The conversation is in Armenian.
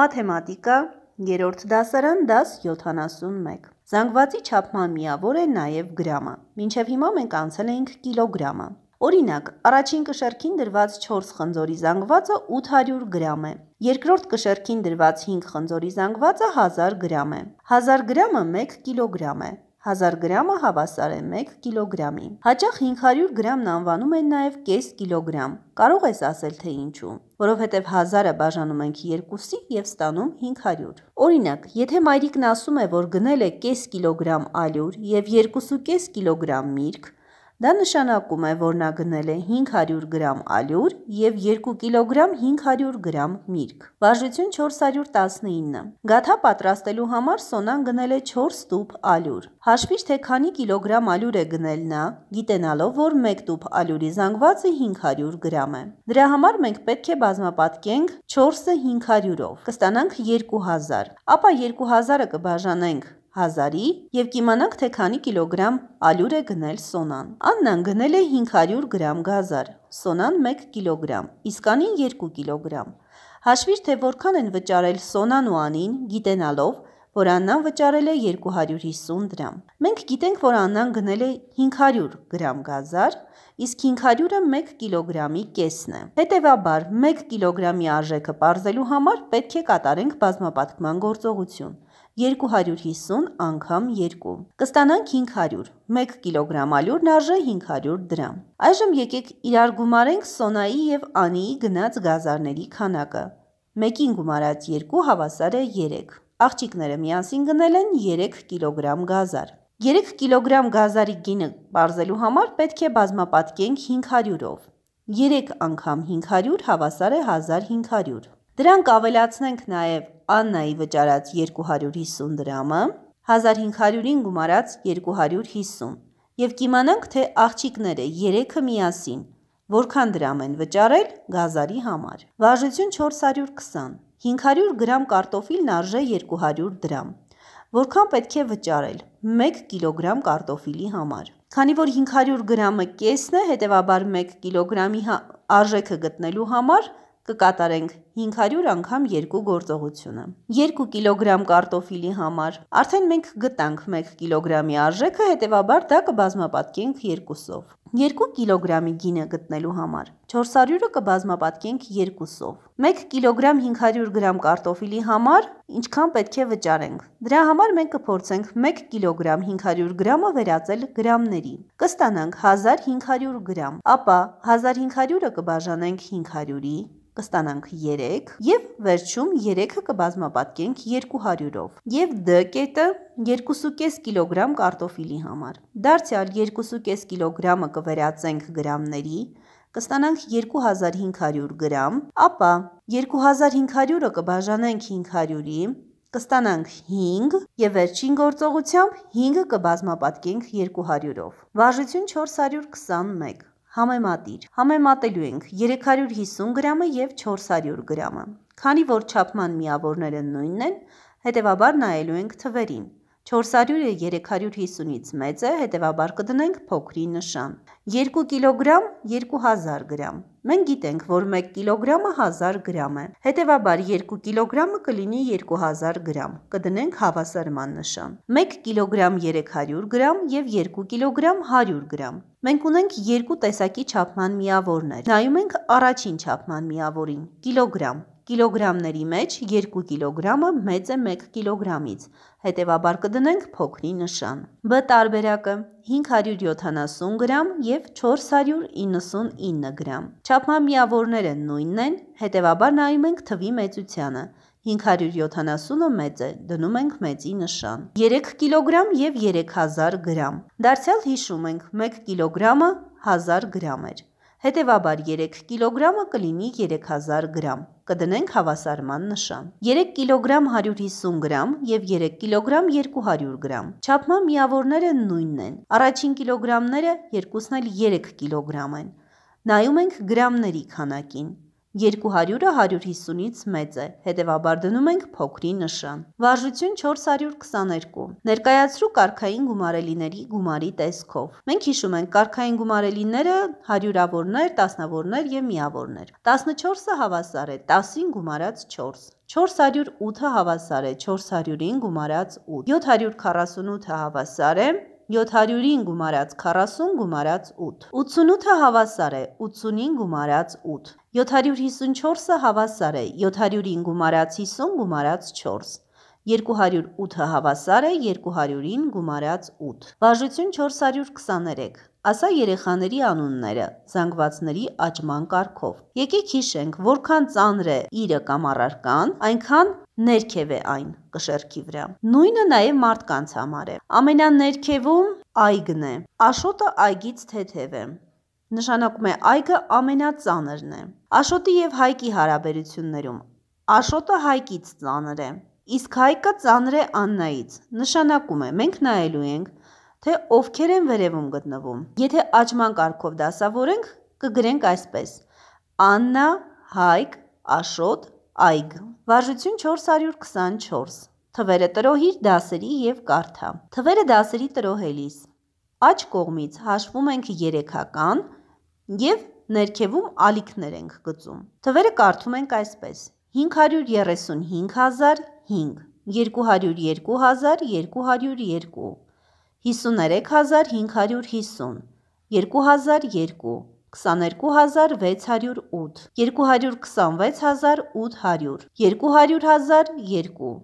Մաթեմատիկա 3-րդ դասարան դաս 71։ Զանգվածի չափման միավոր է նաև գրամը։ Մինչև հիմա մենք անցել էինք կիլոգրամը։ Օրինակ, առաջին կշեռքին դրված 4 խնձորի զանգվածը 800 գրամ է։ Երկրորդ կշեռքին դրված 5 խնձորի զանգվածը 1000 գրամ է։ 1000 գրամը 1 կիլոգրամ է։ 1000 գրամը հավասար է 1 կիլոգրամի։ Հաճախ 500 գրամն անվանում են նաև կես կիլոգրամ։ Կարող ես ասել, թե ինչու, որովհետև 1000-ը բաժանում ենք 2-ի եւ ստանում 500։ Օրինակ, եթե մայրիկն ասում է, որ գնել է կես կիլոգրամ ալյուր եւ 2.5 կիլոգրամ միրգ, Դա նշանակում է, որ նա գնել է 500 գրամ ալյուր և 2 կիլոգրամ 500 գրամ միրգ։ Վարժություն 419։ Գաթա պատրաստելու համար Սոնան գնել է 4 տուփ ալյուր։ Հաշվիր թե քանի կիլոգրամ ալյուր է գնել նա, գիտենալով, որ 1 տուփ ալյուրի զանգվածը 500 գրամ է։ Դրա համար մենք պետք է բազմապատկենք 4-ը 500-ով։ Կստանանք 2000, ապա 2000-ը կբաժանենք 1000-ի եւ կիմանանք, թե քանի կիլոգրամ ալյուր է գնել Սոնան։ Աննան գնել է 500 գրամ գազար, Սոնան 1 կիլոգրամ, իսկ Անին 2 կիլոգրամ։ Հաշվիր, թե որքան են վճարել Սոնան ու Անին, գիտենալով, որ Աննան վճարել է 250 դրամ։ Մենք գիտենք, որ Աննան գնել է 500 գրամ գազար, իսկ 500-ը 1 կիլոգրամի կեսն է։ Հետևաբար 1 կիլոգրամի արժեքը ողրզելու համար պետք է կատարենք բազմապատկման գործողություն։ 250 անգամ 2։ Կստանանք 500։ 1 կիլոգրամ ալյուրն արժե 500 դրամ։ Այժմ եկեք իրար գումարենք Սոնայի եւ Անիի գնած գազարների քանակը։ 1-ին գումարած 2 հավասար է 3։ Աղջիկները միասին գնել են 3 կիլոգրամ գազար։ 3 կիլոգրամ գազարի գինը բարձելու համար պետք է բազմապատկենք 500-ով։ 3 անգամ 500 հավասար է 1500։ Դրանք ավելացնենք նաև Աննայի վճարած 250 դրամը, 1500-ին գումարած 250 եւ կիմանանք, թե աղջիկները 3-ը միասին որքան դրամ են վճարել գազարի համար։ Վարժություն 420 500 գրամ կարտոֆիլն արժե 200 դրամ։ Որքան պետք է վճարել 1 կիլոգրամ կարտոֆիլի համար։ Քանի որ 500 գրամը կեսն է, հետևաբար 1 կիլոգրամի հա- արժեքը գտնելու համար կկատարենք 500 անգամ երկու գործողությունը։ 2 կիլոգրամ կարտոֆիլի համար արդեն մենք գտանք 1 կիլոգրամի արժեքը, հետևաբար դա կբազմապատկենք 2-ով։ 2 կիլոգրամի գինը գտնելու համար 400-ը կբազմապատկենք 2-ով։ 1 կիլոգրամ 500 գրամ կարտոֆիլի համար ինչքան պետք է վճարենք։ Դրա համար մենք կփորձենք 1 կիլոգրամ 500 գրամը վերածել գրամների։ Կստանանք 1500 գրամ, ապա 1500-ը կբաժանենք 500-ի, կստանանք 3 եւ վերջում 3-ը կբազմապատկենք 200-ով եւ դ կետը 2.5 կիլոգրամ կարտոֆիլի համար։ Դարձյալ 2.5 կիլոգրամը կվերածենք գրամների, կստանանք 2500 գրամ, ապա 2500-ը կբաժանենք 500-ի, կստանանք 5 եւ վերջին գործողությամբ 5-ը կբազմապատկենք 200-ով։ Վարժություն 421 Համեմատիր։ Համեմատելու ենք 350 գրամը և 400 գրամը։ Քանի որ չափման միավորները նույնն են, հետևաբար նայելու ենք թվերին։ 400-ը 350-ից մեծ է, հետևաբար կդնենք փոքրի նշան։ 2 կիլոգրամ 2000 գրամ։ Մենք գիտենք, որ 1 կիլոգրամը 1000 գրամ է, հետևաբար 2 կիլոգրամը կլինի 2000 գրամ, կդնենք հավասարման նշան։ 1 կիլոգրամ 300 գրամ և 2 կիլոգրամ 100 գրամ։ Մենք ունենք երկու տեսակի չափման միավորներ։ Նայում ենք առաջին չափման միավորին՝ կիլոգրամ, Կիլոգրամների մեջ 2 կիլոգրամը մեծ է 1 կիլոգրամից, հետևաբար կդնենք փոքրի նշան։ Բ տարբերակը 570 գրամ և 499 գրամ։ Չապման միավորները նույնն են, հետևաբար նայում ենք թվի մեծությանը։ 570-ը մեծ է, դնում ենք մեծի նշան։ 3 կիլոգրամ և 3000 գրամ։ Դարձյալ հիշում ենք, 1 կիլոգրամը 1000 գրամ էր։ Հետևաբար 3 կիլոգրամը կլինի 3000 գրամ։ Կդնենք հավասարման նշան։ 3 կիլոգրամ 150 գրամ եւ 3 կիլոգրամ 200 գրամ։ Չափման միավորները նույնն են։ Առաջին կիլոգրամները երկուսն էլ 3 կիլոգրամ են։ Նայում ենք գրամների քանակին։ 200-ը 150-ից մեծ է, հետևաբար դնում ենք փոքրի նշան։ Վարժություն 422։ Ներկայացրու կարգային գումարելիների գումարի տեսքով։ Մենք հիշում ենք կարգային գումարելիները հարյուրավորներ, տասնավորներ եւ միավորներ։ 14-ը հավասար է 10-ին գումարած 4։ 408-ը հավասար է 400-ին գումարած 8։ 748-ը հավասար է 400 700-ին գումարած 40 գումարած 8։ 88-ը հավասար է 85 գումարած 8։ 754-ը հավասար է 700-ին գումարած 50 գումարած 4։ 208-ը հավասար է 200-ին գումարած 8։ Բաժություն 423։ Ասա երեխաների անունները, զանգվածների աճման կարգով։ Եկեք հիշենք, որքան ծանր է իրը կամ առարկան, այնքան ներքև է այն կշերքի վրա։ Նույնը նաև մարդկանց համար է։ Ամենաներքևում այգն է։ Աշոտը այգից թեթև է։ Նշանակում է այգը ամենածանրն է։ Աշոտի եւ հայկի հարաբերություններում Աշոտը հայկից ծանր է իսկ Հայկը ծանր է Աննայից։ Նշանակում է, մենք նայելու ենք, թե ովքեր են վերևում գտնվում։ Եթե աճման կարգով դասավորենք, կգրենք այսպես. Աննա, Հայկ, Աշոտ, Այգ։ Վարժություն 424։ Թվերը տրոհիր դասերի եւ կարդա։ Թվերը դասերի տրոհելիս աճ կողմից հաշվում ենք երեքական եւ ներքևում ալիքներ ենք գծում։ Թվերը կարդում ենք այսպես. 535 5 202202 53550 2002 22608 226800 200000 2